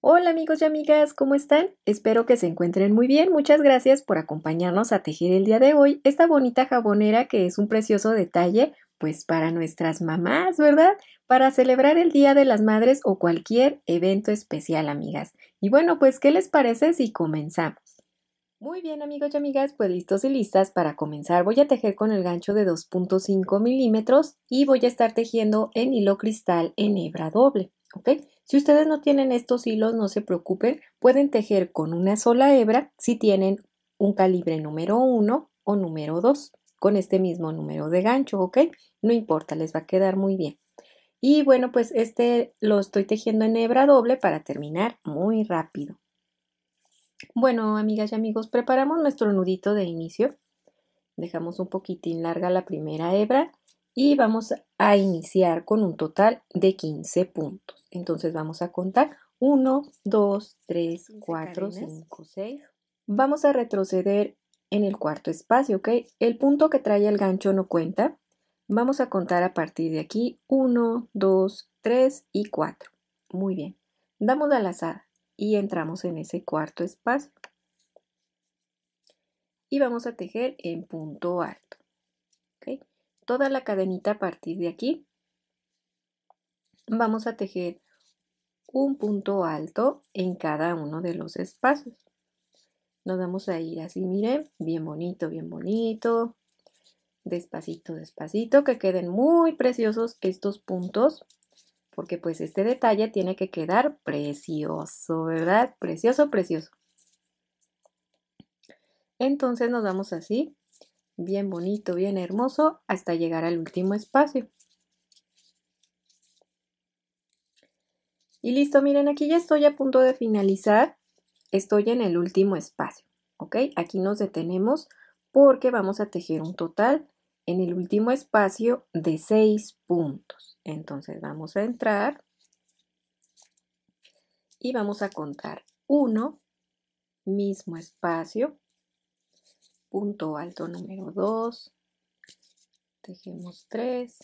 Hola amigos y amigas, ¿cómo están? Espero que se encuentren muy bien. Muchas gracias por acompañarnos a tejer el día de hoy esta bonita jabonera que es un precioso detalle, pues para nuestras mamás, ¿verdad? Para celebrar el Día de las Madres o cualquier evento especial, amigas. Y bueno, pues, ¿qué les parece si comenzamos? Muy bien amigos y amigas, pues listos y listas para comenzar. Voy a tejer con el gancho de 2.5 milímetros y voy a estar tejiendo en hilo cristal en hebra doble, ¿ok? Si ustedes no tienen estos hilos, no se preocupen, pueden tejer con una sola hebra si tienen un calibre número 1 o número 2 con este mismo número de gancho, ¿ok? No importa, les va a quedar muy bien. Y bueno, pues este lo estoy tejiendo en hebra doble para terminar muy rápido. Bueno, amigas y amigos, preparamos nuestro nudito de inicio. Dejamos un poquitín larga la primera hebra y vamos a iniciar con un total de 15 puntos. Entonces vamos a contar 1, 2, 3, 4, 5, 6. Vamos a retroceder en el cuarto espacio, ¿ok? El punto que trae el gancho no cuenta. Vamos a contar a partir de aquí 1, 2, 3 y 4. Muy bien. Damos la lazada y entramos en ese cuarto espacio. Y vamos a tejer en punto alto toda la cadenita a partir de aquí. Vamos a tejer un punto alto en cada uno de los espacios. Nos vamos a ir así, miren, bien bonito, bien bonito, despacito, despacito, que queden muy preciosos estos puntos, porque pues este detalle tiene que quedar precioso, ¿verdad? Precioso, precioso. Entonces nos vamos así bien bonito, bien hermoso, hasta llegar al último espacio. Y listo, miren, aquí ya estoy a punto de finalizar. Estoy en el último espacio, ¿ok? Aquí nos detenemos porque vamos a tejer un total en el último espacio de 6 puntos. Entonces vamos a entrar y vamos a contar 1, mismo espacio, punto alto número 2, tejemos 3,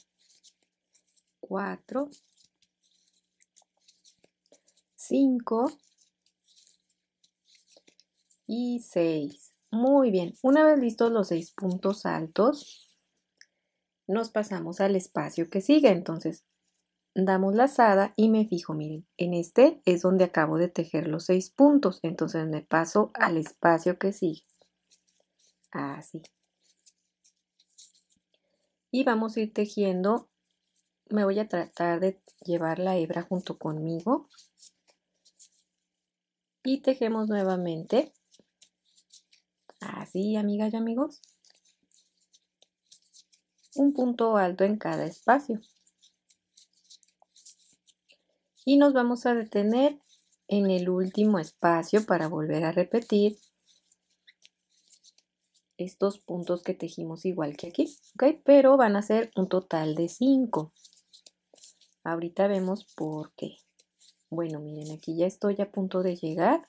4, 5 y 6. Muy bien, una vez listos los 6 puntos altos, nos pasamos al espacio que sigue. Entonces, damos lazada y me fijo, miren, en este es donde acabo de tejer los 6 puntos, entonces me paso al espacio que sigue así. Ah, y vamos a ir tejiendo, me voy a tratar de llevar la hebra junto conmigo. Y tejemos nuevamente, así amigas y amigos, un punto alto en cada espacio. Y nos vamos a detener en el último espacio para volver a repetir estos puntos que tejimos igual que aquí, ¿ok? Pero van a ser un total de 5. Ahorita vemos por qué. Bueno, miren, aquí ya estoy a punto de llegar.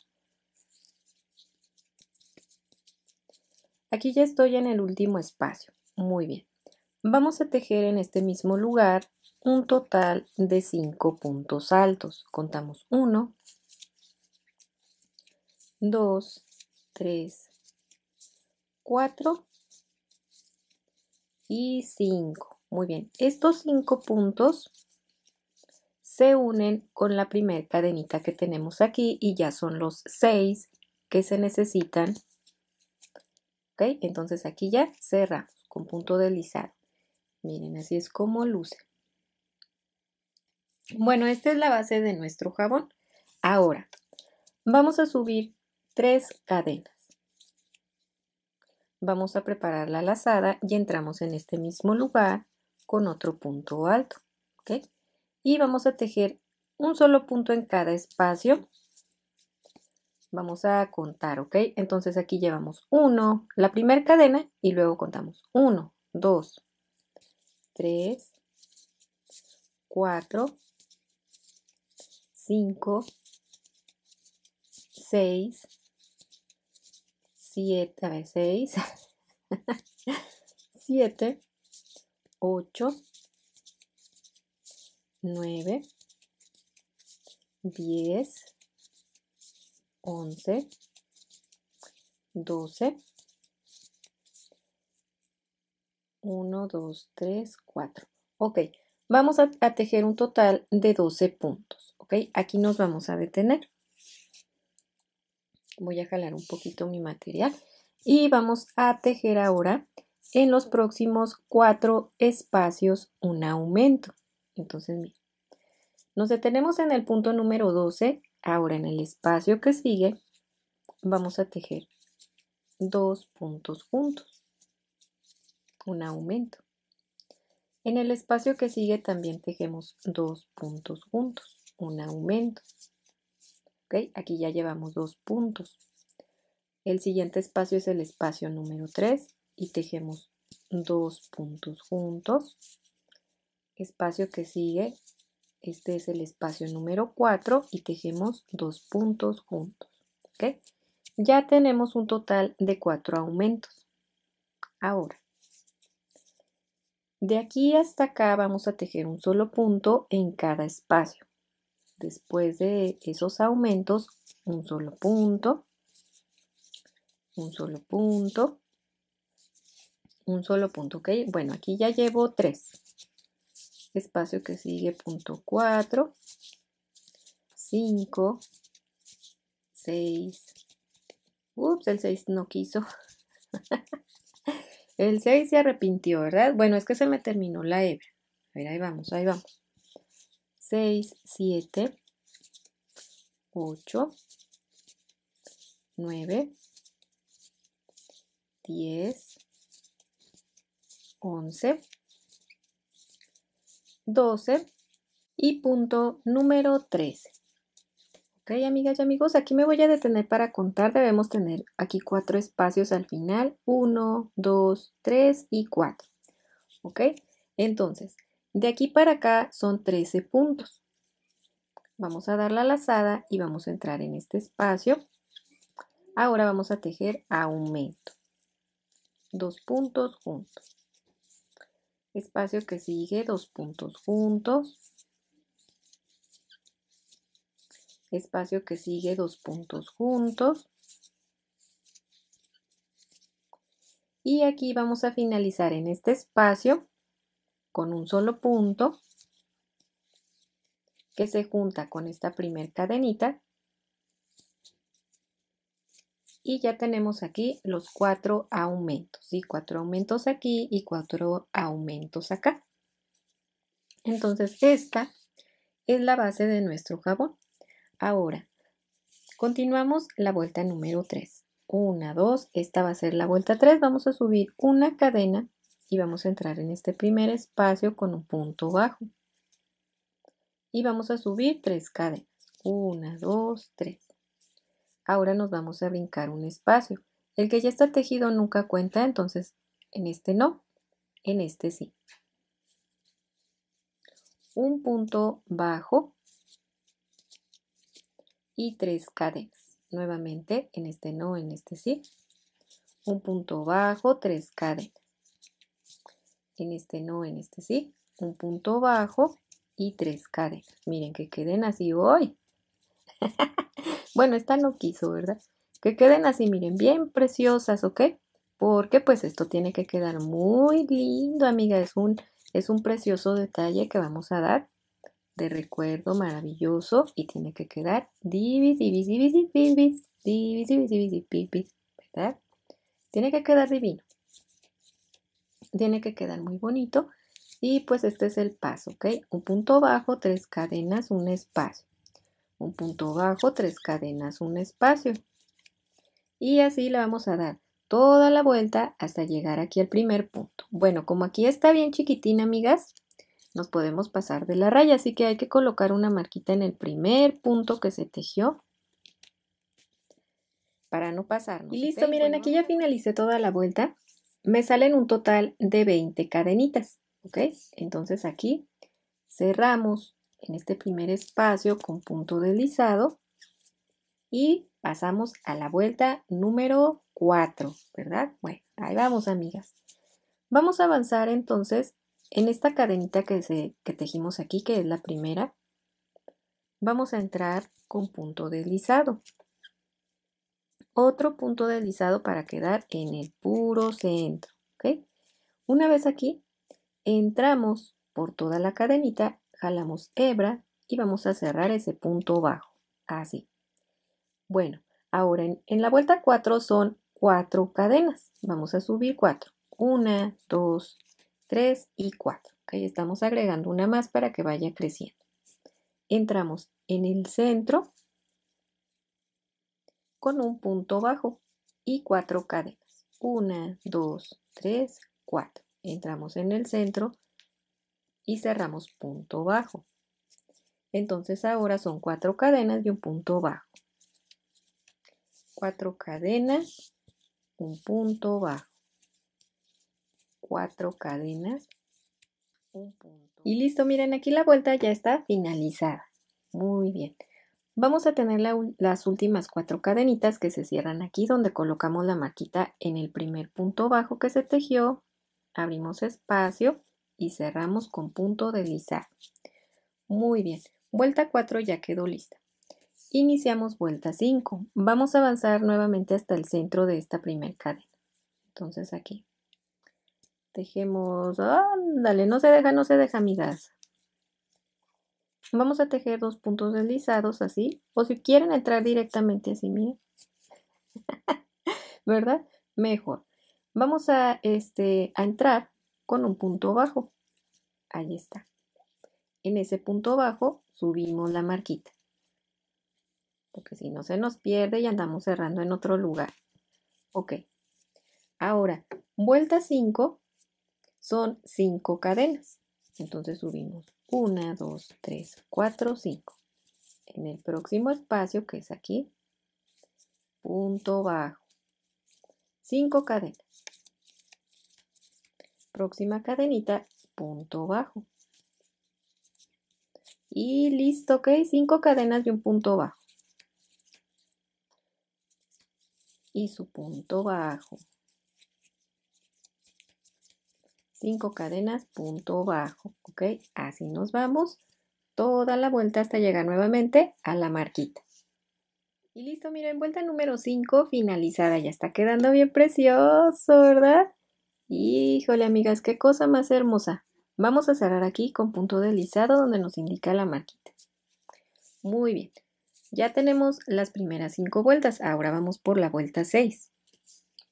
Aquí ya estoy en el último espacio. Muy bien. Vamos a tejer en este mismo lugar un total de 5 puntos altos. Contamos 1, 2, 3, 4 y 5. Muy bien, estos cinco puntos se unen con la primera cadenita que tenemos aquí y ya son los seis que se necesitan. ¿Ok? Entonces aquí ya cerramos con punto de deslizado. Miren, así es como luce. Bueno, esta es la base de nuestro jabón. Ahora, vamos a subir tres cadenas. Vamos a preparar la lazada y entramos en este mismo lugar con otro punto alto. Y vamos a tejer un solo punto en cada espacio. Vamos a contar, ¿ok? Entonces aquí llevamos 1, la primera cadena y luego contamos 1, 2, 3, 4, 5, 6, 7, 6, 7, 8, 9, 10, 11, 12, 1, 2, 3, 4. Ok, vamos a, a tejer un total de 12 puntos. Ok, aquí nos vamos a detener voy a jalar un poquito mi material y vamos a tejer ahora en los próximos cuatro espacios un aumento. Entonces, nos detenemos en el punto número 12. Ahora en el espacio que sigue vamos a tejer dos puntos juntos, un aumento. En el espacio que sigue también tejemos dos puntos juntos, un aumento. Aquí ya llevamos dos puntos. El siguiente espacio es el espacio número 3 y tejemos dos puntos juntos. Espacio que sigue, este es el espacio número 4 y tejemos dos puntos juntos. ¿ok? Ya tenemos un total de cuatro aumentos. Ahora, de aquí hasta acá vamos a tejer un solo punto en cada espacio después de esos aumentos un solo punto, un solo punto, un solo punto, ¿ok? Bueno, aquí ya llevo tres. Espacio que sigue punto 4, 5, 6. Ups, el seis no quiso. el seis se arrepintió, ¿verdad? Bueno, es que se me terminó la hebra. A ver, ahí vamos, ahí vamos. 6, 7, 8, 9, 10, 11, 12 y punto número 13. Ok, amigas y amigos, aquí me voy a detener para contar. Debemos tener aquí cuatro espacios al final. 1, 2, 3 y 4. Ok, entonces de aquí para acá son 13 puntos. Vamos a dar la lazada y vamos a entrar en este espacio. Ahora vamos a tejer aumento. Dos puntos juntos. Espacio que sigue, dos puntos juntos. Espacio que sigue, dos puntos juntos. Y aquí vamos a finalizar en este espacio con un solo punto que se junta con esta primer cadenita y ya tenemos aquí los cuatro aumentos, y cuatro aumentos aquí y cuatro aumentos acá. Entonces esta es la base de nuestro jabón. Ahora, continuamos la vuelta número 3. una dos esta va a ser la vuelta 3. Vamos a subir una cadena y vamos a entrar en este primer espacio con un punto bajo y vamos a subir tres cadenas una dos tres ahora nos vamos a brincar un espacio el que ya está tejido nunca cuenta entonces en este no en este sí un punto bajo y tres cadenas nuevamente en este no en este sí un punto bajo tres cadenas en este no, en este sí, un punto bajo y tres cadenas. Miren, que queden así hoy. bueno, esta no quiso, ¿verdad? Que queden así, miren, bien preciosas, ¿ok? Porque pues esto tiene que quedar muy lindo, amiga. Es un, es un precioso detalle que vamos a dar de recuerdo maravilloso y tiene que quedar divis, ¿verdad? Tiene que quedar divino tiene que quedar muy bonito y pues este es el paso, ¿ok? Un punto bajo, tres cadenas, un espacio. Un punto bajo, tres cadenas, un espacio. Y así le vamos a dar toda la vuelta hasta llegar aquí al primer punto. Bueno, como aquí está bien chiquitín amigas, nos podemos pasar de la raya, así que hay que colocar una marquita en el primer punto que se tejió para no pasarnos. Y listo, miren, aquí ya finalicé toda la vuelta me salen un total de 20 cadenitas, ¿ok? Entonces aquí cerramos en este primer espacio con punto deslizado y pasamos a la vuelta número 4, ¿verdad? Bueno, ahí vamos amigas. Vamos a avanzar entonces en esta cadenita que, se, que tejimos aquí, que es la primera, vamos a entrar con punto deslizado otro punto deslizado para quedar en el puro centro. Una vez aquí, entramos por toda la cadenita, jalamos hebra y vamos a cerrar ese punto bajo. Así. Bueno, ahora en, la vuelta 4 son 4 cadenas. Vamos a subir 4. 1, 2, 3 y 4. ahí Estamos agregando una más para que vaya creciendo. Entramos en el centro con un punto bajo y cuatro cadenas. Una, dos, tres, cuatro. Entramos en el centro y cerramos punto bajo. Entonces ahora son cuatro cadenas y un punto bajo. Cuatro cadenas, un punto bajo. Cuatro cadenas, un punto. Y listo, miren aquí la vuelta ya está finalizada. Muy bien. Vamos a tener las últimas cuatro cadenitas que se cierran aquí donde colocamos la marquita en el primer punto bajo que se tejió, abrimos espacio y cerramos con punto de deslizar. Muy bien, vuelta 4 ya quedó lista. Iniciamos vuelta 5. Vamos a avanzar nuevamente hasta el centro de esta primer cadena. Entonces aquí tejemos, dale, no se deja, no se deja amigas. Vamos a tejer dos puntos deslizados así, o si quieren entrar directamente así, miren. ¿Verdad? Mejor. Vamos a, este, a entrar con un punto bajo. Ahí está. En ese punto bajo subimos la marquita. Porque si no se nos pierde y andamos cerrando en otro lugar. Ok. Ahora, vuelta 5 son 5 cadenas. Entonces subimos 1, 2, 3, 4, 5. En el próximo espacio, que es aquí, punto bajo. 5 cadenas. Próxima cadenita, punto bajo. Y listo, ok, 5 cadenas y un punto bajo. Y su punto bajo. cadenas, punto bajo, ¿ok? Así nos vamos toda la vuelta hasta llegar nuevamente a la marquita. Y listo, mira en vuelta número 5 finalizada, ya está quedando bien precioso, ¿verdad? Híjole, amigas, qué cosa más hermosa. Vamos a cerrar aquí con punto deslizado donde nos indica la marquita. Muy bien, ya tenemos las primeras cinco vueltas, ahora vamos por la vuelta 6.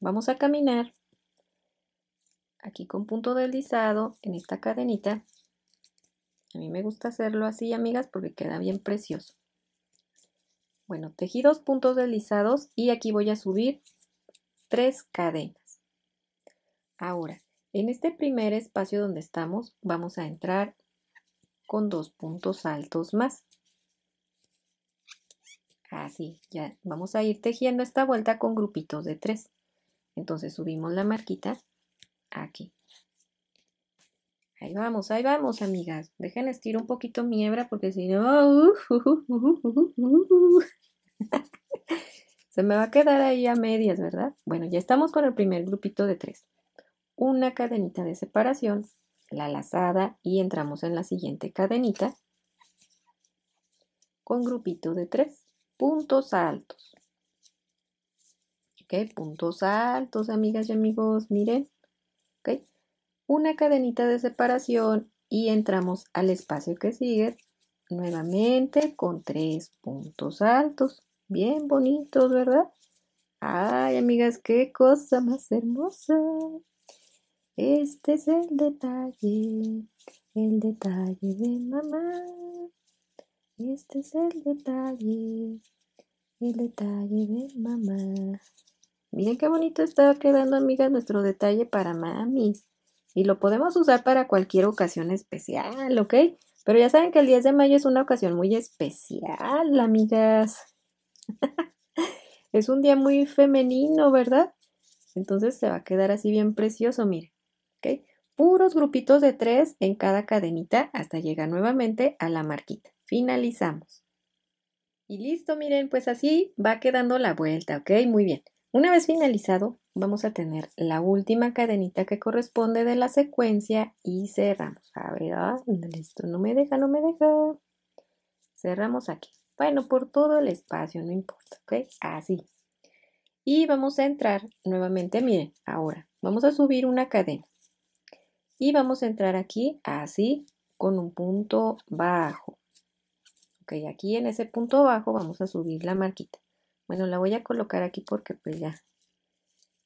Vamos a caminar aquí con punto deslizado en esta cadenita. A mí me gusta hacerlo así, amigas, porque queda bien precioso. Bueno, tejí dos puntos deslizados y aquí voy a subir tres cadenas. Ahora, en este primer espacio donde estamos, vamos a entrar con dos puntos altos más. Así, ya vamos a ir tejiendo esta vuelta con grupitos de tres. Entonces subimos la marquita aquí. Ahí vamos, ahí vamos, amigas. Dejen estirar un poquito mi hebra porque si no, se me va a quedar ahí a medias, ¿verdad? Bueno, ya estamos con el primer grupito de tres. Una cadenita de separación, la lazada y entramos en la siguiente cadenita con grupito de tres. Puntos altos. Ok, puntos altos, amigas y amigos, miren una cadenita de separación y entramos al espacio que sigue nuevamente con tres puntos altos. Bien bonitos, ¿verdad? Ay, amigas, qué cosa más hermosa. Este es el detalle, el detalle de mamá. Este es el detalle, el detalle de mamá. Miren qué bonito estaba quedando, amigas, nuestro detalle para mamis y lo podemos usar para cualquier ocasión especial, ¿ok? Pero ya saben que el 10 de mayo es una ocasión muy especial, amigas. es un día muy femenino, ¿verdad? Entonces se va a quedar así bien precioso, miren, ¿ok? Puros grupitos de tres en cada cadenita hasta llegar nuevamente a la marquita. Finalizamos. Y listo, miren, pues así va quedando la vuelta, ¿ok? Muy bien. Una vez finalizado, vamos a tener la última cadenita que corresponde de la secuencia y cerramos. A ah, ver, listo, no me deja, no me deja. Cerramos aquí. Bueno, por todo el espacio, no importa, ¿ok? Así. Y vamos a entrar nuevamente, miren, ahora vamos a subir una cadena. Y vamos a entrar aquí así con un punto bajo. Ok, aquí en ese punto bajo vamos a subir la marquita. Bueno, la voy a colocar aquí porque pues ya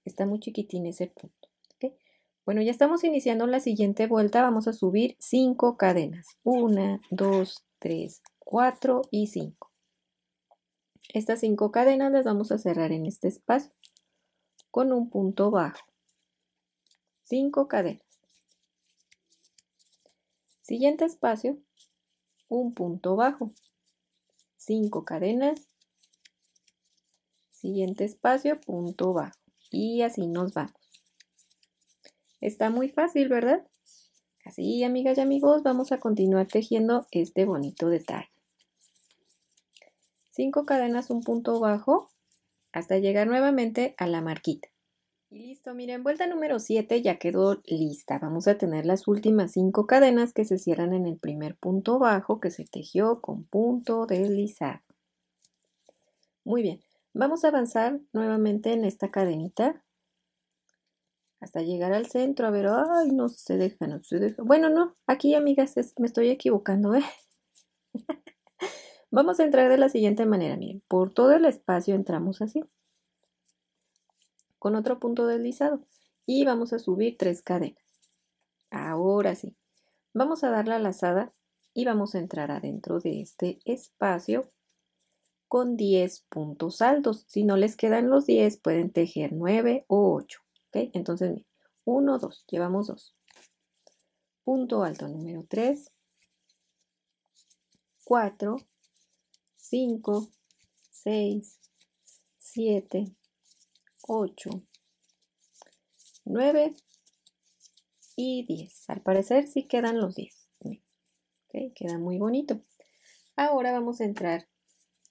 está muy chiquitín ese punto. ¿okay? Bueno, ya estamos iniciando la siguiente vuelta. Vamos a subir 5 cadenas. 1, 2, 3, 4 y 5. Estas 5 cadenas las vamos a cerrar en este espacio con un punto bajo. 5 cadenas. Siguiente espacio, un punto bajo. 5 cadenas siguiente espacio, punto bajo. Y así nos vamos. Está muy fácil, ¿verdad? Así, amigas y amigos, vamos a continuar tejiendo este bonito detalle. cinco cadenas, un punto bajo, hasta llegar nuevamente a la marquita. Y listo, miren, vuelta número 7 ya quedó lista. Vamos a tener las últimas cinco cadenas que se cierran en el primer punto bajo que se tejió con punto deslizado. Muy bien, Vamos a avanzar nuevamente en esta cadenita hasta llegar al centro. A ver, ay, no se deja, no se deja. Bueno, no, aquí, amigas, me estoy equivocando, ¿eh? Vamos a entrar de la siguiente manera, miren, por todo el espacio entramos así, con otro punto deslizado, y vamos a subir tres cadenas. Ahora sí, vamos a dar la lazada y vamos a entrar adentro de este espacio con 10 puntos altos. Si no les quedan los 10, pueden tejer 9 o 8. Entonces, 1, 2, llevamos 2. Punto alto número 3, 4, 5, 6, 7, 8, 9 y 10. Al parecer sí quedan los 10. ¿okay? Queda muy bonito. Ahora vamos a entrar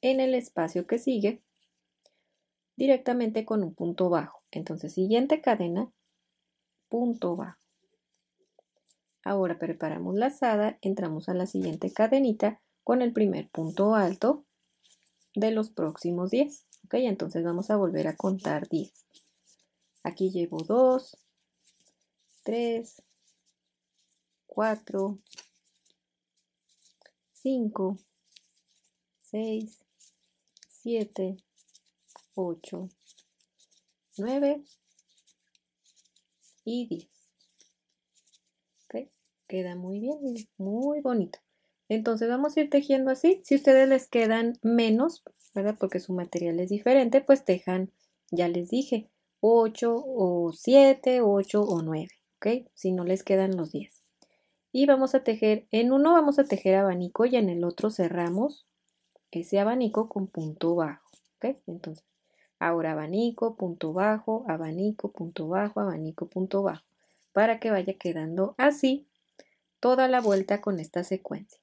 en el espacio que sigue directamente con un punto bajo. Entonces, siguiente cadena, punto bajo. Ahora preparamos la lazada, entramos a la siguiente cadenita con el primer punto alto de los próximos 10. ¿Ok? Entonces vamos a volver a contar 10. Aquí llevo 2, 3, 4, 5, 6, 7, 8, 9 y 10. ¿Okay? Queda muy bien, muy bonito. Entonces vamos a ir tejiendo así. Si ustedes les quedan menos, ¿verdad? Porque su material es diferente, pues tejan, ya les dije, 8 o 7, 8 o 9, ¿ok? Si no les quedan los 10. Y vamos a tejer, en uno vamos a tejer abanico y en el otro cerramos ese abanico con punto bajo. Entonces, ahora abanico, punto bajo, abanico, punto bajo, abanico, punto bajo. Para que vaya quedando así toda la vuelta con esta secuencia.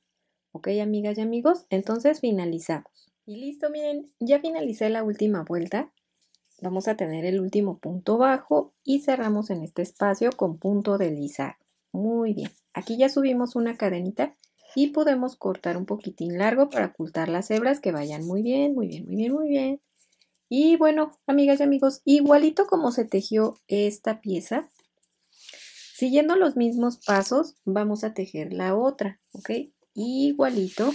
¿Ok, amigas y amigos? Entonces finalizamos. Y listo, miren, ya finalicé la última vuelta. Vamos a tener el último punto bajo y cerramos en este espacio con punto deslizado. Muy bien, aquí ya subimos una cadenita y podemos cortar un poquitín largo para ocultar las hebras que vayan muy bien, muy bien, muy bien, muy bien. Y bueno, amigas y amigos, igualito como se tejió esta pieza, siguiendo los mismos pasos, vamos a tejer la otra, ¿ok? Igualito,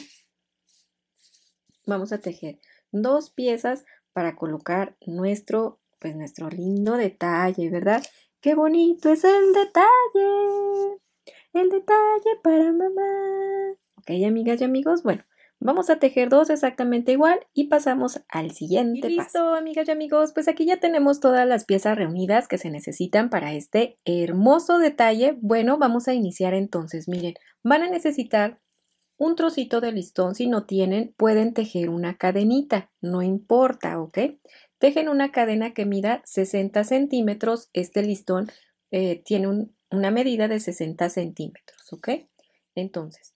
vamos a tejer dos piezas para colocar nuestro, pues nuestro lindo detalle, ¿verdad? ¡Qué bonito es el detalle! El detalle para mamá. Ok, amigas y amigos, bueno, vamos a tejer dos exactamente igual y pasamos al siguiente listo, amigas y amigos, pues aquí ya tenemos todas las piezas reunidas que se necesitan para este hermoso detalle. Bueno, vamos a iniciar entonces. Miren, van a necesitar un trocito de listón. Si no tienen, pueden tejer una cadenita, no importa, ¿ok? Tejen una cadena que mida 60 centímetros. Este listón eh, tiene un una medida de 60 centímetros, ¿ok? Entonces,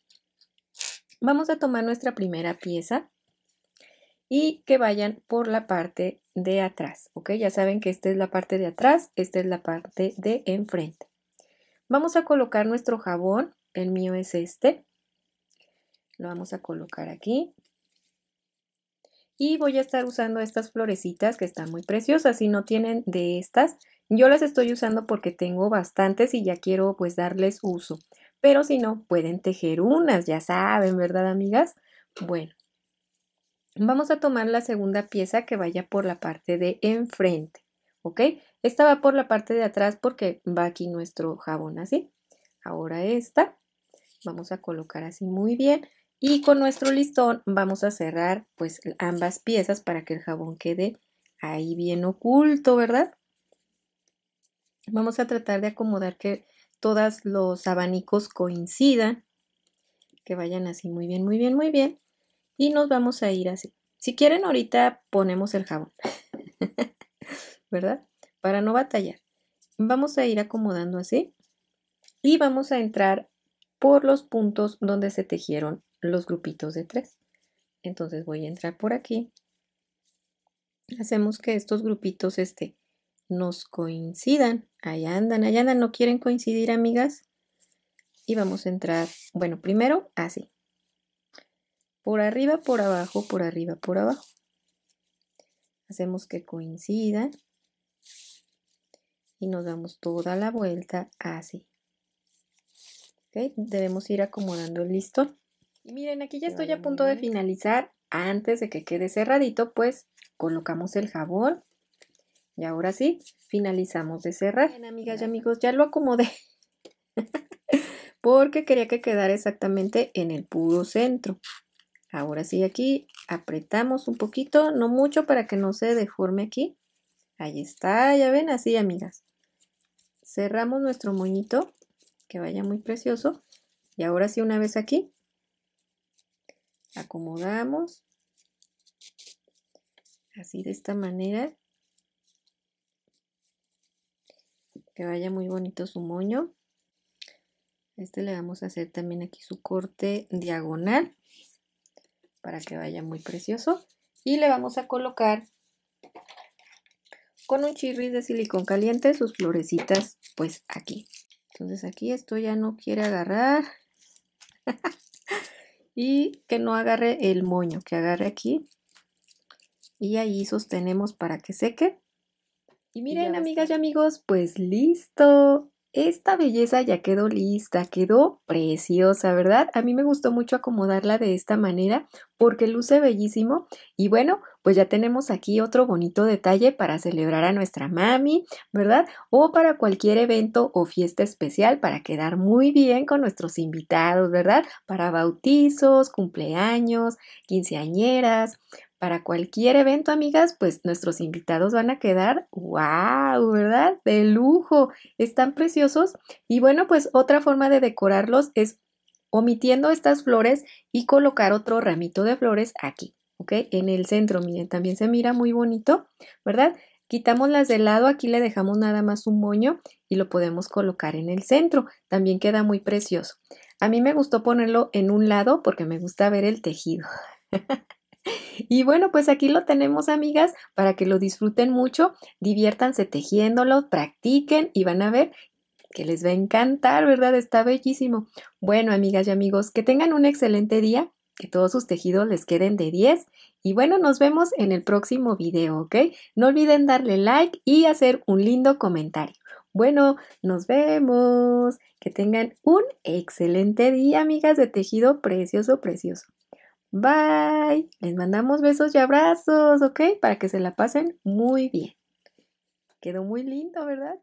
vamos a tomar nuestra primera pieza y que vayan por la parte de atrás, ¿ok? Ya saben que esta es la parte de atrás, esta es la parte de enfrente. Vamos a colocar nuestro jabón, el mío es este, lo vamos a colocar aquí. Y voy a estar usando estas florecitas que están muy preciosas. Si no tienen de estas, yo las estoy usando porque tengo bastantes y ya quiero pues darles uso. Pero si no, pueden tejer unas, ya saben, ¿verdad amigas? Bueno, vamos a tomar la segunda pieza que vaya por la parte de enfrente, ¿ok? Esta va por la parte de atrás porque va aquí nuestro jabón así. Ahora esta, vamos a colocar así muy bien y con nuestro listón vamos a cerrar pues ambas piezas para que el jabón quede ahí bien oculto, ¿verdad? Vamos a tratar de acomodar que todos los abanicos coincidan, que vayan así muy bien, muy bien, muy bien. Y nos vamos a ir así. Si quieren, ahorita ponemos el jabón, ¿verdad? Para no batallar. Vamos a ir acomodando así y vamos a entrar por los puntos donde se tejieron los grupitos de tres. Entonces voy a entrar por aquí. Hacemos que estos grupitos estén nos coincidan. ahí andan, allá andan, no quieren coincidir, amigas. Y vamos a entrar, bueno, primero así. Por arriba, por abajo, por arriba, por abajo. Hacemos que coincidan. Y nos damos toda la vuelta así. Debemos ir acomodando el listón. Y miren, aquí ya estoy a punto de finalizar. Antes de que quede cerradito, pues colocamos el jabón y ahora sí, finalizamos de cerrar. amigas y amigos, ya lo acomodé. porque quería que quedara exactamente en el puro centro. Ahora sí, aquí apretamos un poquito, no mucho para que no se deforme aquí. Ahí está, ya ven, así, amigas. Cerramos nuestro moñito, que vaya muy precioso. Y ahora sí, una vez aquí, acomodamos. Así de esta manera que vaya muy bonito su moño. Este le vamos a hacer también aquí su corte diagonal para que vaya muy precioso. Y le vamos a colocar con un chirri de silicón caliente sus florecitas pues aquí. Entonces aquí esto ya no quiere agarrar. y que no agarre el moño, que agarre aquí. Y ahí sostenemos para que seque. Y miren, amigas y amigos, pues listo. Esta belleza ya quedó lista, quedó preciosa, ¿verdad? A mí me gustó mucho acomodarla de esta manera porque luce bellísimo y bueno, pues ya tenemos aquí otro bonito detalle para celebrar a nuestra mami, ¿verdad? O para cualquier evento o fiesta especial para quedar muy bien con nuestros invitados, ¿verdad? Para bautizos, cumpleaños, quinceañeras, para cualquier evento, amigas, pues nuestros invitados van a quedar, wow, ¿verdad? De lujo, están preciosos. Y bueno, pues otra forma de decorarlos es omitiendo estas flores y colocar otro ramito de flores aquí, ¿ok? En el centro, miren, también se mira muy bonito, ¿verdad? Quitamos las de lado, aquí le dejamos nada más un moño y lo podemos colocar en el centro, también queda muy precioso. A mí me gustó ponerlo en un lado porque me gusta ver el tejido. Y bueno, pues aquí lo tenemos, amigas, para que lo disfruten mucho, diviértanse tejiéndolo, practiquen y van a ver que les va a encantar, ¿verdad? Está bellísimo. Bueno, amigas y amigos, que tengan un excelente día, que todos sus tejidos les queden de 10 y bueno, nos vemos en el próximo video, ¿ok? No olviden darle like y hacer un lindo comentario. Bueno, nos vemos. Que tengan un excelente día, amigas de tejido precioso, precioso. Bye. Les mandamos besos y abrazos, ¿ok? Para que se la pasen muy bien. Quedó muy lindo, ¿verdad?